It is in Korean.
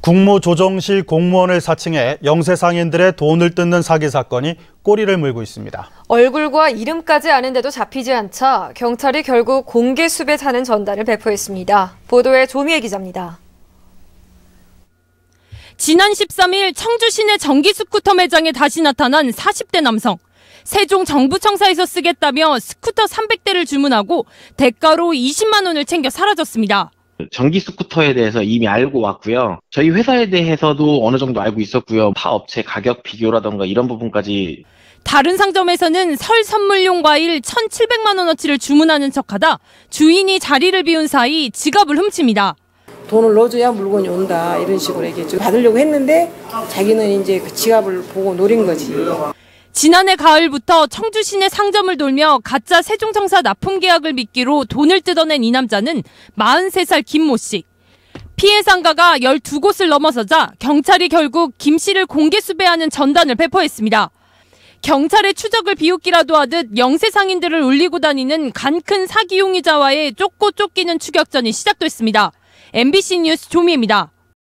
국무조정실 공무원을 사칭해 영세상인들의 돈을 뜯는 사기 사건이 꼬리를 물고 있습니다. 얼굴과 이름까지 아는데도 잡히지 않자 경찰이 결국 공개 수배 사는 전단을 배포했습니다. 보도에 조미애 기자입니다. 지난 13일 청주 시내 전기 스쿠터 매장에 다시 나타난 40대 남성. 세종 정부청사에서 쓰겠다며 스쿠터 300대를 주문하고 대가로 20만 원을 챙겨 사라졌습니다. 전기 스쿠터에 대해서 이미 알고 왔고요. 저희 회사에 대해서도 어느 정도 알고 있었고요. 타 업체 가격 비교라던가 이런 부분까지 다른 상점에서는 설 선물용 과일 1,700만 원어치를 주문하는 척하다 주인이 자리를 비운 사이 지갑을 훔칩니다. 돈을 넣어줘야 물건이 온다 이런 식으로 얘기했죠. 받으려고 했는데 자기는 이제 그 지갑을 보고 노린 거지. 지난해 가을부터 청주 시내 상점을 돌며 가짜 세종청사 납품 계약을 미끼로 돈을 뜯어낸 이 남자는 43살 김모 씨. 피해 상가가 12곳을 넘어서자 경찰이 결국 김 씨를 공개 수배하는 전단을 배포했습니다. 경찰의 추적을 비웃기라도 하듯 영세 상인들을 울리고 다니는 간큰 사기 용의자와의 쫓고 쫓기는 추격전이 시작됐습니다. MBC 뉴스 조미입니다.